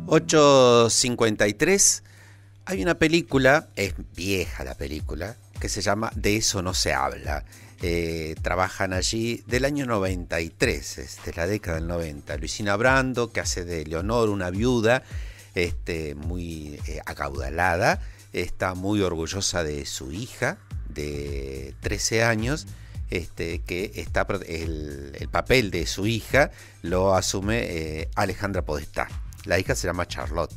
8.53. Hay una película, es vieja la película, que se llama De eso no se habla. Eh, trabajan allí del año 93, es de la década del 90. Luisina Brando, que hace de Leonor una viuda este, muy eh, acaudalada, está muy orgullosa de su hija de 13 años. Este, que está el, papel de su hija lo asume eh, Alejandra Podestá. La hija se llama Charlotte.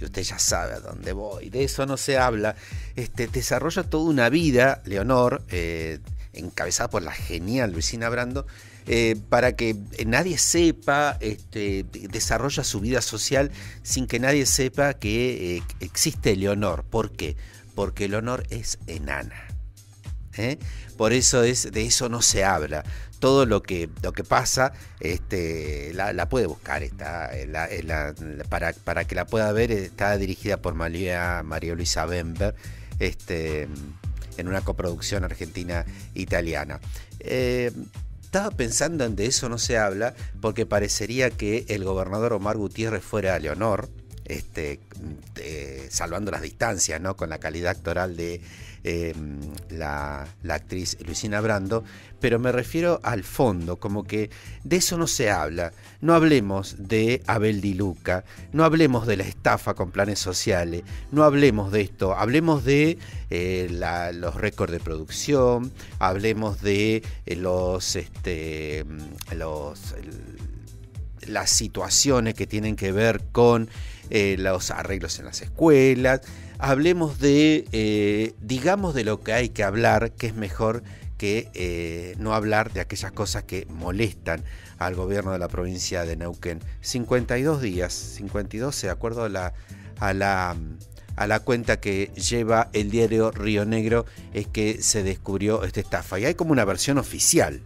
Y usted ya sabe a dónde voy. De eso no se habla. Este, desarrolla toda una vida, Leonor, eh, encabezada por la genial Luisina Brando, eh, para que nadie sepa, este, desarrolla su vida social sin que nadie sepa que eh, existe Leonor. ¿Por qué? Porque Leonor es enana. ¿eh? Por eso es, de eso no se habla. Todo lo que, pasa, este, la, puede buscar, eh, eh, para, que la pueda ver, está dirigida por María, Luisa Bember, este, en una coproducción argentina-italiana. estaba pensando en De eso no se habla, porque parecería que el gobernador Omar Gutiérrez fuera a Leonor, este, eh, salvando las distancias, ¿no? con la calidad actoral de eh, la, actriz Luisina Brando, pero me refiero al fondo, como que de eso no se habla. No hablemos de Abel Di Luca, no hablemos de la estafa con planes sociales, no hablemos de esto, hablemos de eh, los récords de producción, hablemos de los, este, las situaciones que tienen que ver con eh, los arreglos en las escuelas. Hablemos de, eh, digamos, de lo que hay que hablar, que es mejor que eh, no hablar de aquellas cosas que molestan al gobierno de la provincia de Neuquén. 52 días, 52 de acuerdo a la, a la, a la cuenta que lleva el diario Río Negro es que se descubrió esta estafa. Y hay como una versión oficial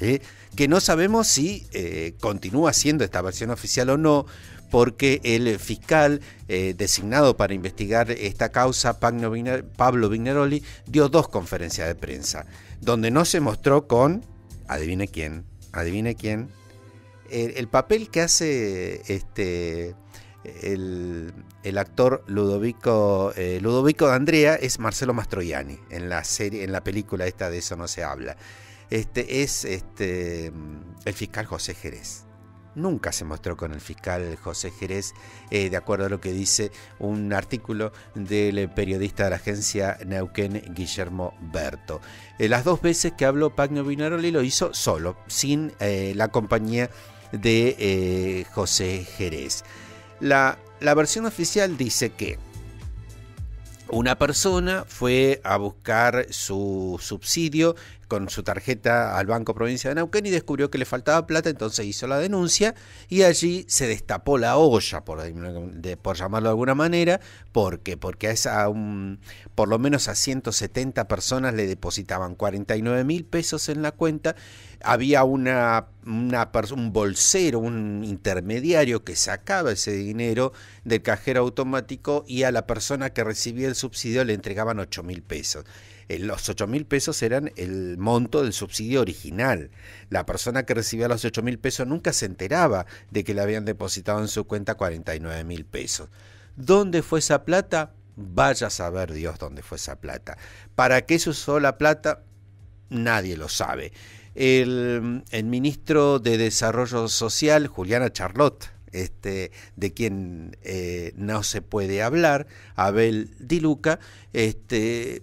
¿eh? que no sabemos si eh, continúa siendo esta versión oficial o no, porque el fiscal eh, designado para investigar esta causa, Pablo Vigneroli, dio dos conferencias de prensa, donde no se mostró con, adivine quién, adivine quién, el, papel que hace este... El, actor Ludovico, Ludovico de es Marcelo Mastroianni en la serie, en la película esta de eso no se habla este, es este, el fiscal José Jerez. Nunca se mostró con el fiscal José Jerez, eh, de acuerdo a lo que dice un artículo del periodista de la agencia Neuquén, Guillermo Berto. Eh, las dos veces que habló Pagno Vinaroli lo hizo solo, sin eh, la compañía de José Jerez. La, la versión oficial dice que una persona fue a buscar su subsidio con su tarjeta al Banco Provincia de Neuquén y descubrió que le faltaba plata, entonces hizo la denuncia y allí se destapó la olla, por, llamarlo de alguna manera, porque porque a, esa, un, por lo menos a 170 personas le depositaban 49 mil pesos en la cuenta había una, un bolsero, un intermediario que sacaba ese dinero del cajero automático y a la persona que recibía el subsidio le entregaban 8 mil pesos. Los 8 mil pesos eran el monto del subsidio original. La persona que recibía los 8 mil pesos nunca se enteraba de que le habían depositado en su cuenta 49 mil pesos. ¿Dónde fue esa plata? Vaya a saber Dios dónde fue esa plata. ¿Para qué se usó la plata? Nadie lo sabe el, ministro de Desarrollo Social, Juliana Charlotte, este, de quien eh, no se puede hablar, Abel Diluca, este,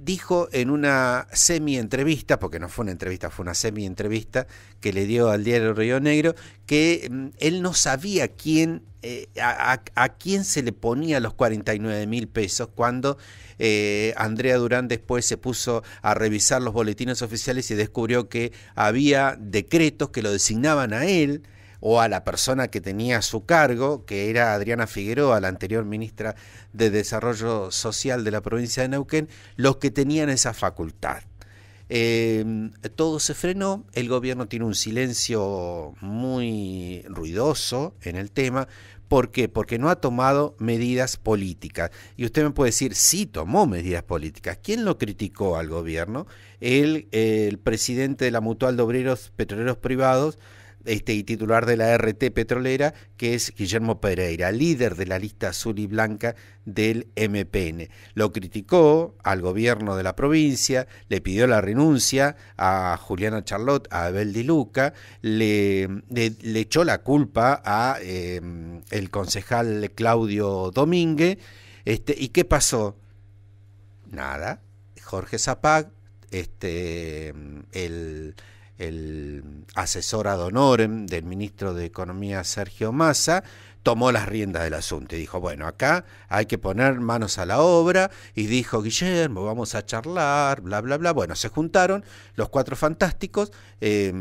dijo en una semi-entrevista, porque no fue una entrevista, fue una semi-entrevista que le dio al diario Río Negro, que mm, él no sabía quién, eh, a, quién se le ponía los 49 mil pesos cuando eh, Andrea Durán después se puso a revisar los boletines oficiales y descubrió que había decretos que lo designaban a él o a la persona que tenía su cargo, que era Adriana Figueroa, la anterior ministra de Desarrollo Social de la provincia de Neuquén, los que tenían esa facultad. Em, todo se frenó, el gobierno tiene un silencio muy ruidoso en el tema. ¿Por qué? Porque no ha tomado medidas políticas. Y usted me puede decir, sí, tomó medidas políticas. ¿Quién lo criticó al gobierno? El, el presidente de la Mutual de Obreros Petroleros Privados, este, y titular de la RT Petrolera, que es Guillermo Pereira, líder de la lista azul y blanca del MPN. Lo criticó al gobierno de la provincia, le pidió la renuncia a Juliana Charlotte, a Abel Di Luca, le, echó la culpa a em, el concejal Claudio Domínguez. Este, ¿Y qué pasó? Nada. Jorge Zapag, este, em, el el asesor ad honorem del ministro de Economía Sergio Massa, tomó las riendas del asunto y dijo, bueno, acá hay que poner manos a la obra y dijo, Guillermo, vamos a charlar, bla, bla, bla. Bueno, se juntaron los cuatro fantásticos, eh,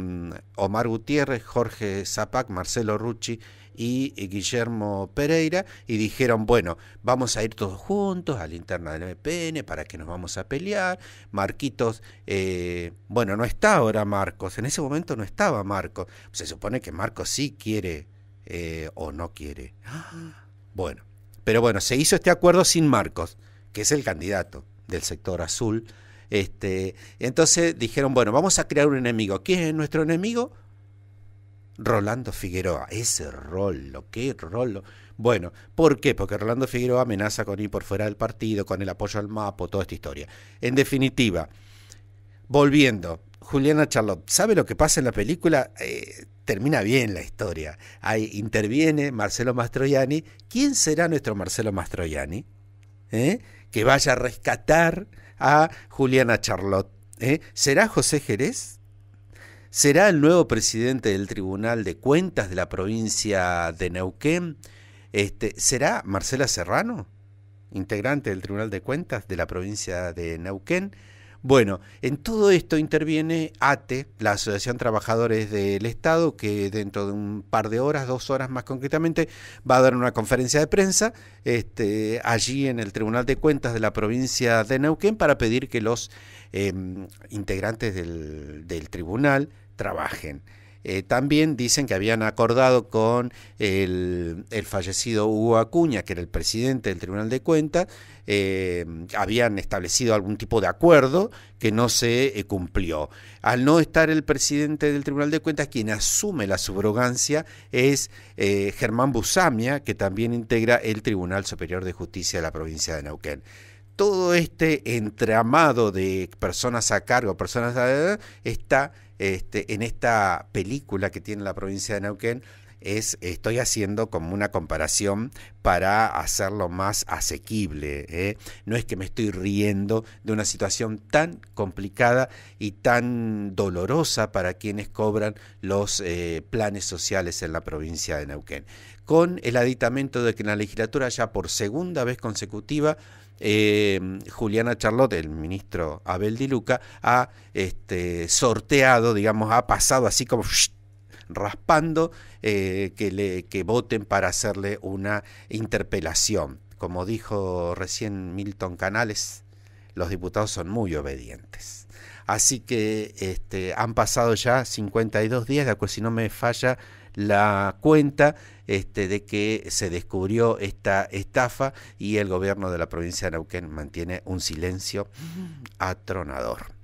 Omar Gutiérrez, Jorge Zapac, Marcelo Rucci y eh, Guillermo Pereira y dijeron, bueno, vamos a ir todos juntos a la interna del MPN, ¿para que nos vamos a pelear? Marquitos, eh, bueno, no está ahora Marcos, en ese momento no estaba Marcos. Se supone que Marcos sí quiere eh, o no quiere. Bueno, pero bueno, se hizo este acuerdo sin Marcos, que es el candidato del sector azul. Este, entonces dijeron, bueno, vamos a crear un enemigo. ¿Quién es nuestro enemigo? Rolando Figueroa. Ese Rollo, qué Rollo. Bueno, ¿por qué? Porque Rolando Figueroa amenaza con ir por fuera del partido, con el apoyo al MAPO, toda esta historia. En definitiva, volviendo, Juliana Charlotte, ¿sabe lo que pasa en la película? Eh, termina bien la historia. Ahí interviene Marcelo Mastroianni. ¿Quién será nuestro Marcelo Mastroianni? ¿Eh? Que vaya a rescatar a Juliana Charlotte. ¿Eh? ¿Será José Jerez? será el nuevo presidente del Tribunal de Cuentas de la provincia de Neuquén. Este, ¿Será Marcela Serrano, integrante del Tribunal de Cuentas de la provincia de Neuquén? Bueno, en todo esto interviene ATE, la Asociación Trabajadores del Estado, que dentro de un par de horas, dos horas más concretamente, va a dar una conferencia de prensa este, allí en el Tribunal de Cuentas de la provincia de Neuquén para pedir que los em, integrantes del tribunal trabajen. Eh, también dicen que habían acordado con el, fallecido Hugo Acuña, que era el presidente del Tribunal de Cuentas, eh, habían establecido algún tipo de acuerdo que no se eh, cumplió. Al no estar el presidente del Tribunal de Cuentas, quien asume la subrogancia es Germán Busamia, que también integra el Tribunal Superior de Justicia de la provincia de Neuquén todo este entramado de personas a cargo, personas a, está este, en esta película que tiene la provincia de Neuquén es, estoy haciendo como una comparación para hacerlo más asequible. ¿eh? No es que me estoy riendo de una situación tan complicada y tan dolorosa para quienes cobran los eh, planes sociales en la provincia de Neuquén. Con el aditamento de que en la legislatura ya por segunda vez consecutiva eh, Juliana Charlotte, el ministro Abel Di Luca, ha este, sorteado, digamos, ha pasado así como raspando eh, que, le, que voten para hacerle una interpelación. Como dijo recién Milton Canales, los diputados son muy obedientes. Así que este, han pasado ya 52 días, de acuerdo, si no me falla la cuenta este, de que se descubrió esta estafa y el gobierno de la provincia de Neuquén mantiene un silencio atronador.